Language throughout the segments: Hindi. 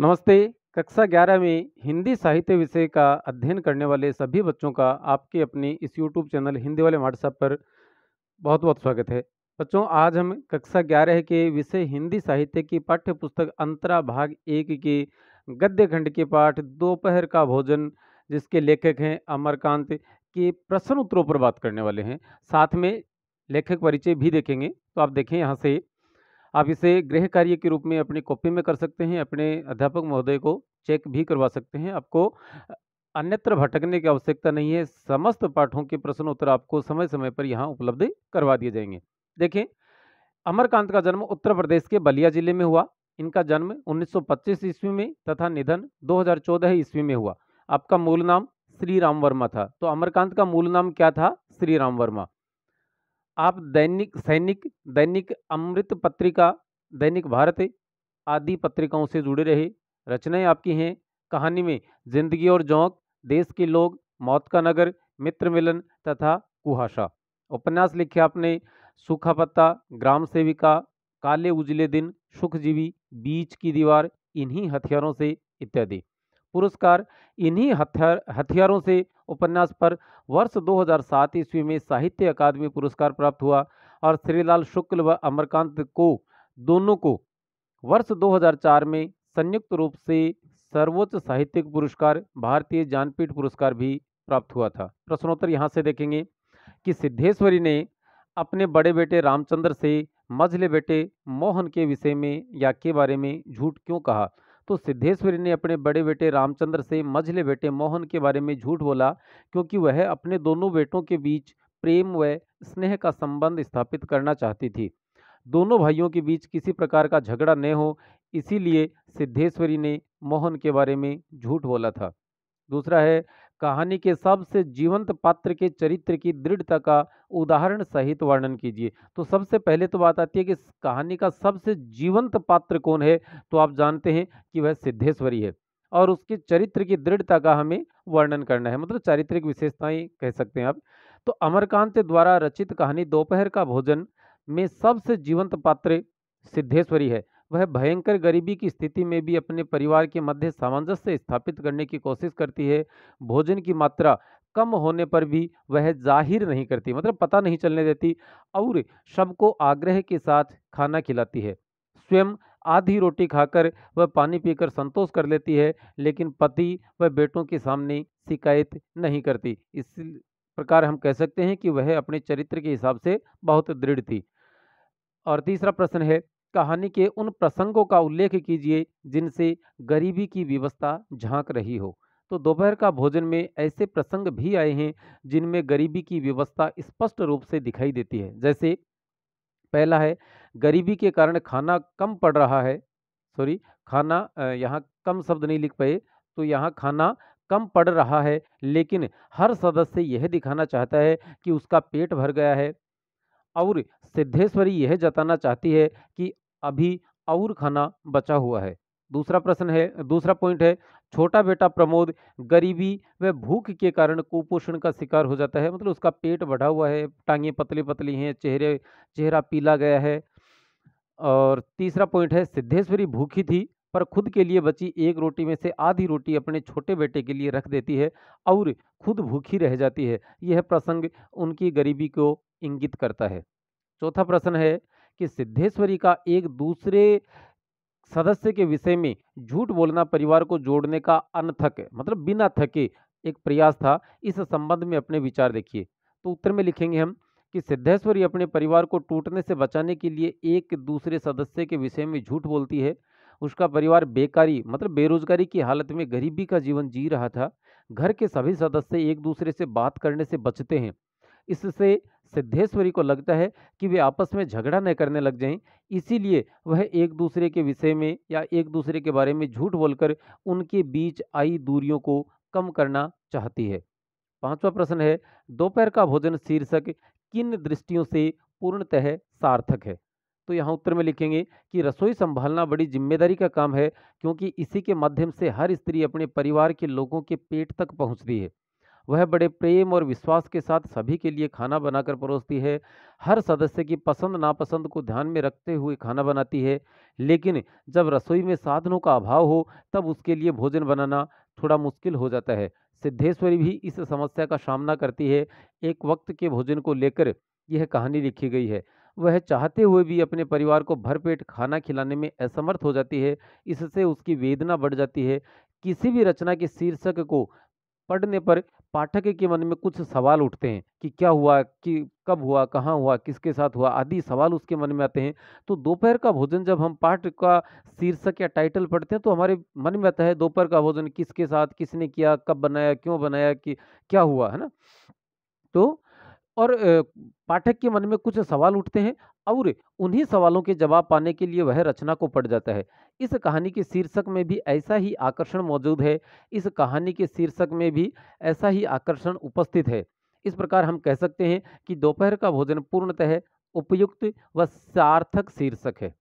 नमस्ते कक्षा ग्यारह में हिंदी साहित्य विषय का अध्ययन करने वाले सभी बच्चों का आपके अपने इस यूट्यूब चैनल हिंदी वाले व्हाट्सएप पर बहुत बहुत स्वागत है बच्चों आज हम कक्षा ग्यारह के विषय हिंदी साहित्य की पाठ्य पुस्तक अंतरा भाग एक के गद्य खंड के पाठ दोपहर का भोजन जिसके लेखक हैं अमरकांत के प्रश्न उत्तरों पर बात करने वाले हैं साथ में लेखक परिचय भी देखेंगे तो आप देखें यहाँ से आप इसे गृह कार्य के रूप में अपनी कॉपी में कर सकते हैं अपने अध्यापक महोदय को चेक भी करवा सकते हैं आपको अन्यत्र भटकने की आवश्यकता नहीं है समस्त पाठों के प्रश्नोत्तर आपको समय समय पर यहाँ उपलब्ध करवा दिए जाएंगे देखिए अमरकांत का जन्म उत्तर प्रदेश के बलिया जिले में हुआ इनका जन्म 1925 ईस्वी में तथा निधन 2014 ईस्वी में हुआ आपका मूल नाम श्री राम वर्मा था तो अमरकांत का मूल नाम क्या था श्री राम वर्मा आप दैनिक सैनिक दैनिक अमृत पत्रिका दैनिक भारत आदि पत्रिकाओं से जुड़े रहे रचनाएं आपकी हैं कहानी में जिंदगी और जौक देश के लोग मौत का नगर मित्र मिलन तथा कुहाशा उपन्यास लिखे आपने सूखा पत्ता ग्राम सेविका काले उजले दिन सुखजीवी बीच की दीवार इन्हीं हथियारों से इत्यादि पुरस्कार इन्हीं हथियार हथियारों से उपन्यास पर वर्ष 2007 ईस्वी में साहित्य अकादमी पुरस्कार प्राप्त हुआ और श्रीलाल शुक्ल व अमरकांत को दोनों को वर्ष 2004 में संयुक्त रूप से सर्वोच्च साहित्यिक पुरस्कार भारतीय ज्ञानपीठ पुरस्कार भी प्राप्त हुआ था प्रश्नोत्तर यहाँ से देखेंगे कि सिद्धेश्वरी ने अपने बड़े बेटे रामचंद्र से मझले बेटे मोहन के विषय में या के बारे में झूठ क्यों कहा तो सिद्धेश्वरी ने अपने बड़े बेटे रामचंद्र से मझले बेटे मोहन के बारे में झूठ बोला क्योंकि वह अपने दोनों बेटों के बीच प्रेम व स्नेह का संबंध स्थापित करना चाहती थी दोनों भाइयों के बीच किसी प्रकार का झगड़ा न हो इसीलिए सिद्धेश्वरी ने मोहन के बारे में झूठ बोला था दूसरा है कहानी के सबसे जीवंत पात्र के चरित्र की दृढ़ता का उदाहरण सहित वर्णन कीजिए तो सबसे पहले तो बात आती है कि इस कहानी का सबसे जीवंत पात्र कौन है तो आप जानते हैं कि वह सिद्धेश्वरी है और उसके चरित्र की दृढ़ता का हमें वर्णन करना है मतलब चारित्रिक विशेषताएं कह सकते हैं आप तो अमरकांत द्वारा रचित कहानी दोपहर का भोजन में सबसे जीवंत पात्र सिद्धेश्वरी है वह भयंकर गरीबी की स्थिति में भी अपने परिवार के मध्य सामंजस्य स्थापित करने की कोशिश करती है भोजन की मात्रा कम होने पर भी वह जाहिर नहीं करती मतलब पता नहीं चलने देती और सबको आग्रह के साथ खाना खिलाती है स्वयं आधी रोटी खाकर वह पानी पीकर संतोष कर लेती है लेकिन पति व बेटों के सामने शिकायत नहीं करती इस प्रकार हम कह सकते हैं कि वह अपने चरित्र के हिसाब से बहुत दृढ़ थी और तीसरा प्रश्न है कहानी के उन प्रसंगों का उल्लेख कीजिए जिनसे गरीबी की व्यवस्था झांक रही हो तो दोपहर का भोजन में ऐसे प्रसंग भी आए हैं जिनमें गरीबी की व्यवस्था स्पष्ट रूप से दिखाई देती है जैसे पहला है गरीबी के कारण खाना कम पड़ रहा है सॉरी खाना यहाँ कम शब्द नहीं लिख पाए तो यहाँ खाना कम पड़ रहा है लेकिन हर सदस्य यह दिखाना चाहता है कि उसका पेट भर गया है और सिद्धेश्वरी यह जताना चाहती है कि अभी और खाना बचा हुआ है दूसरा प्रश्न है दूसरा पॉइंट है छोटा बेटा प्रमोद गरीबी व भूख के कारण कुपोषण का शिकार हो जाता है मतलब उसका पेट बढ़ा हुआ है टांगे पतली पतली हैं चेहरे चेहरा पीला गया है और तीसरा पॉइंट है सिद्धेश्वरी भूखी थी पर खुद के लिए बची एक रोटी में से आधी रोटी अपने छोटे बेटे के लिए रख देती है और खुद भूखी रह जाती है यह प्रसंग उनकी गरीबी को इंगित करता है चौथा प्रश्न है कि सिद्धेश्वरी का एक दूसरे सदस्य के विषय में झूठ बोलना परिवार को जोड़ने का अनथक मतलब बिना थके एक प्रयास था इस संबंध में अपने विचार देखिए तो उत्तर में लिखेंगे हम कि सिद्धेश्वरी अपने परिवार को टूटने से बचाने के लिए एक दूसरे सदस्य के विषय में झूठ बोलती है उसका परिवार बेकारी मतलब बेरोजगारी की हालत में गरीबी का जीवन जी रहा था घर के सभी सदस्य एक दूसरे से बात करने से बचते हैं इससे सिद्धेश्वरी को लगता है कि वे आपस में झगड़ा न करने लग जाएं इसीलिए वह एक दूसरे के विषय में या एक दूसरे के बारे में झूठ बोलकर उनके बीच आई दूरियों को कम करना चाहती है पांचवा प्रश्न है दोपहर का भोजन शीर्षक किन दृष्टियों से पूर्णतः सार्थक है तो यहाँ उत्तर में लिखेंगे कि रसोई संभालना बड़ी जिम्मेदारी का काम है क्योंकि इसी के माध्यम से हर स्त्री अपने परिवार के लोगों के पेट तक पहुँचती है वह बड़े प्रेम और विश्वास के साथ सभी के लिए खाना बनाकर परोसती है हर सदस्य की पसंद नापसंद को ध्यान में रखते हुए खाना बनाती है लेकिन जब रसोई में साधनों का अभाव हो तब उसके लिए भोजन बनाना थोड़ा मुश्किल हो जाता है सिद्धेश्वरी भी इस समस्या का सामना करती है एक वक्त के भोजन को लेकर यह कहानी लिखी गई है वह चाहते हुए भी अपने परिवार को भरपेट खाना खिलाने में असमर्थ हो जाती है इससे उसकी वेदना बढ़ जाती है किसी भी रचना के शीर्षक को पढ़ने पर पाठक के मन में कुछ सवाल उठते हैं कि क्या हुआ कि कब हुआ कहाँ हुआ किसके साथ हुआ आदि सवाल उसके मन में आते हैं तो दोपहर का भोजन जब हम पाठ का शीर्षक या टाइटल पढ़ते हैं तो हमारे मन में आता है दोपहर का भोजन किसके साथ किसने किया कब बनाया क्यों बनाया कि क्या हुआ है ना तो और पाठक के मन में कुछ सवाल उठते हैं और उन्हीं सवालों के जवाब पाने के लिए वह रचना को पढ़ जाता है इस कहानी के शीर्षक में भी ऐसा ही आकर्षण मौजूद है इस कहानी के शीर्षक में भी ऐसा ही आकर्षण उपस्थित है इस प्रकार हम कह सकते हैं कि दोपहर का भोजन पूर्णतः उपयुक्त व सार्थक शीर्षक है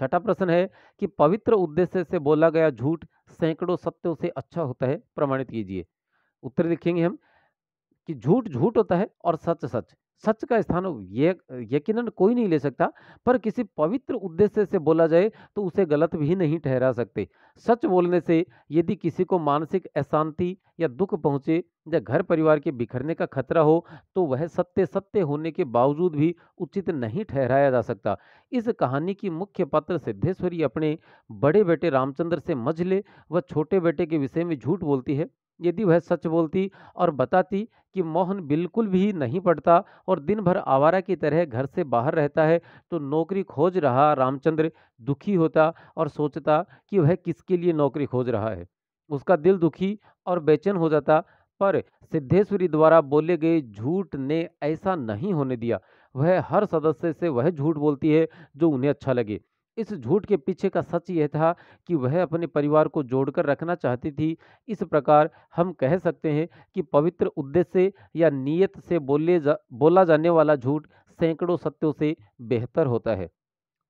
छठा प्रश्न है कि पवित्र उद्देश्य से बोला गया झूठ सैकड़ों सत्यों से अच्छा होता है प्रमाणित कीजिए उत्तर लिखेंगे हम कि झूठ झूठ होता है और सच सच सच का स्थान ये यकीनन कोई नहीं ले सकता पर किसी पवित्र उद्देश्य से बोला जाए तो उसे गलत भी नहीं ठहरा सकते सच बोलने से यदि किसी को मानसिक अशांति या दुख पहुँचे या घर परिवार के बिखरने का खतरा हो तो वह सत्य सत्य होने के बावजूद भी उचित नहीं ठहराया जा सकता इस कहानी की मुख्य पात्र सिद्धेश्वरी अपने बड़े बेटे रामचंद्र से मझले व छोटे बेटे के विषय में झूठ बोलती है यदि वह सच बोलती और बताती कि मोहन बिल्कुल भी नहीं पढ़ता और दिन भर आवारा की तरह घर से बाहर रहता है तो नौकरी खोज रहा रामचंद्र दुखी होता और सोचता कि वह किसके लिए नौकरी खोज रहा है उसका दिल दुखी और बेचैन हो जाता पर सिद्धेश्वरी द्वारा बोले गए झूठ ने ऐसा नहीं होने दिया वह हर सदस्य से वह झूठ बोलती है जो उन्हें अच्छा लगे इस झूठ के पीछे का सच यह था कि वह अपने परिवार को जोड़कर रखना चाहती थी इस प्रकार हम कह सकते हैं कि पवित्र उद्देश्य या नीयत से बोले जा बोला जाने वाला झूठ सैकड़ों सत्यों से बेहतर होता है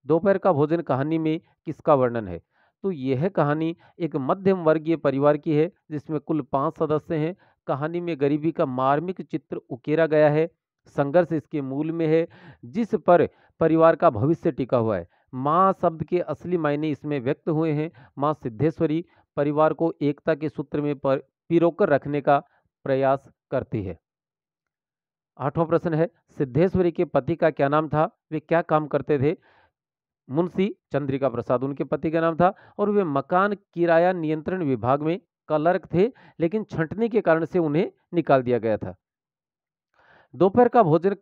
दोपहर का भोजन कहानी में किसका वर्णन है तो यह कहानी एक मध्यम वर्गीय परिवार की है जिसमें कुल पाँच सदस्य हैं कहानी में गरीबी का मार्मिक चित्र उकेरा गया है संघर्ष इसके मूल में है जिस पर परिवार का भविष्य टिका हुआ है माँ शब्द के असली मायने इसमें व्यक्त हुए हैं माँ सिद्धेश्वरी परिवार को एकता के सूत्र में पर पिरोकर रखने का प्रयास करती है आठवां प्रश्न है सिद्धेश्वरी के पति का क्या नाम था वे क्या काम करते थे मुंशी चंद्रिका प्रसाद उनके पति का नाम था और वे मकान किराया नियंत्रण विभाग में कलर्क थे लेकिन छंटने के कारण से उन्हें निकाल दिया गया था दोपहर का भोजन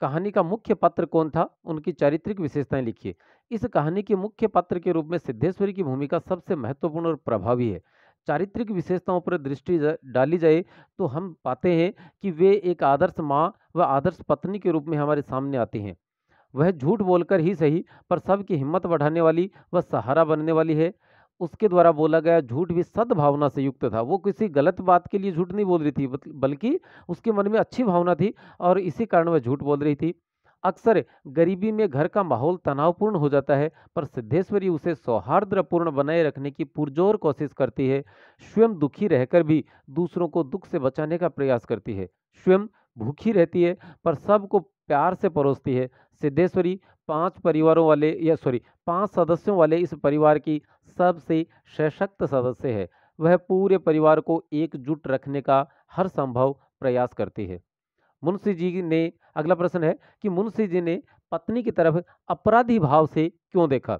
कहानी का मुख्य पात्र कौन था उनकी चारित्रिक विशेषताएं लिखिए इस कहानी के मुख्य पात्र के रूप में सिद्धेश्वरी की भूमिका सबसे महत्वपूर्ण और प्रभावी है चारित्रिक विशेषताओं पर दृष्टि डाली जाए तो हम पाते हैं कि वे एक आदर्श माँ व आदर्श पत्नी के रूप में हमारे सामने आती हैं वह झूठ बोलकर ही सही पर सबकी हिम्मत बढ़ाने वाली व सहारा बनने वाली है उसके द्वारा बोला गया झूठ भी सद्भावना से युक्त था वो किसी गलत बात के लिए झूठ नहीं बोल रही थी बल्कि उसके मन में अच्छी भावना थी और इसी कारण वह झूठ बोल रही थी अक्सर गरीबी में घर का माहौल तनावपूर्ण हो जाता है पर सिद्धेश्वरी उसे सौहार्दपूर्ण बनाए रखने की पुरजोर कोशिश करती है स्वयं दुखी रहकर भी दूसरों को दुख से बचाने का प्रयास करती है स्वयं भूखी रहती है पर सबको प्यार से परोसती है सिद्धेश्वरी पांच परिवारों वाले या सॉरी पांच सदस्यों वाले इस परिवार की सबसे सशक्त सदस्य है वह पूरे परिवार को एकजुट रखने का हर संभव प्रयास करती है मुंशी जी ने अगला प्रश्न है कि मुंशी जी ने पत्नी की तरफ अपराधी भाव से क्यों देखा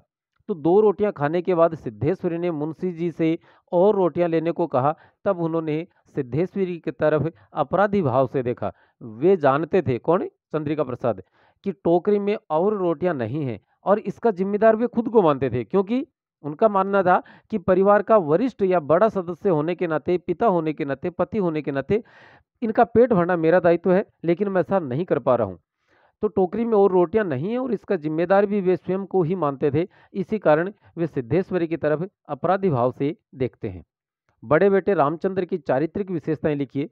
तो दो रोटियां खाने के बाद सिद्धेश्वरी ने मुंशी जी से और रोटियां लेने को कहा तब उन्होंने सिद्धेश्वरी की तरफ अपराधी भाव से देखा वे जानते थे कौन चंद्रिका प्रसाद कि टोकरी में और रोटियां नहीं हैं और इसका जिम्मेदार वे खुद को मानते थे क्योंकि उनका मानना था कि परिवार का वरिष्ठ या बड़ा सदस्य होने के नाते पिता होने के नाते पति होने के नाते इनका पेट भरना मेरा दायित्व है लेकिन मैं ऐसा नहीं कर पा रहा हूँ तो टोकरी में और रोटियां नहीं हैं और इसका जिम्मेदार भी वे स्वयं को ही मानते थे इसी कारण वे सिद्धेश्वरी की तरफ अपराधी भाव से देखते हैं बड़े बेटे रामचंद्र की चारित्रिक विशेषताएं लिखिए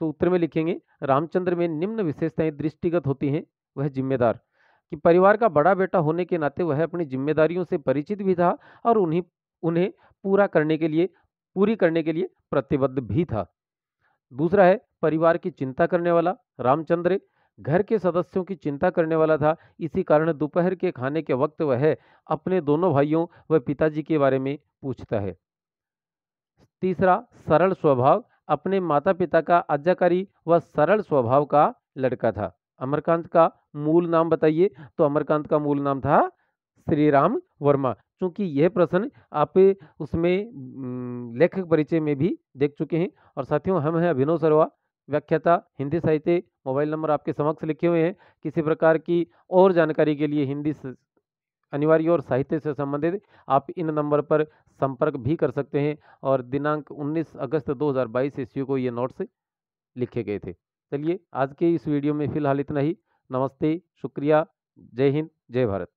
तो उत्तर में लिखेंगे रामचंद्र में निम्न विशेषताएं दृष्टिगत होती हैं वह जिम्मेदार कि परिवार का बड़ा बेटा होने के नाते वह अपनी जिम्मेदारियों से परिचित भी था और उन्हीं उन्हें पूरा करने के लिए पूरी करने के लिए प्रतिबद्ध भी था दूसरा है परिवार की चिंता करने वाला रामचंद्र घर के सदस्यों की चिंता करने वाला था इसी कारण दोपहर के खाने के वक्त वह अपने दोनों भाइयों व पिताजी के बारे में पूछता है तीसरा सरल स्वभाव अपने माता पिता का आज्ञाकारी व सरल स्वभाव का लड़का था अमरकांत का मूल नाम बताइए तो अमरकांत का मूल नाम था श्री राम वर्मा क्योंकि यह प्रश्न आप उसमें लेखक परिचय में भी देख चुके हैं और साथियों हम हैं अभिनव सरवा व्याख्याता हिंदी साहित्य मोबाइल नंबर आपके समक्ष लिखे हुए हैं किसी प्रकार की और जानकारी के लिए हिंदी अनिवार्य और साहित्य से संबंधित आप इन नंबर पर संपर्क भी कर सकते हैं और दिनांक 19 अगस्त 2022 ईस्वी को ये नोट्स लिखे गए थे चलिए आज के इस वीडियो में फिलहाल इतना ही नमस्ते शुक्रिया जय हिंद जय भारत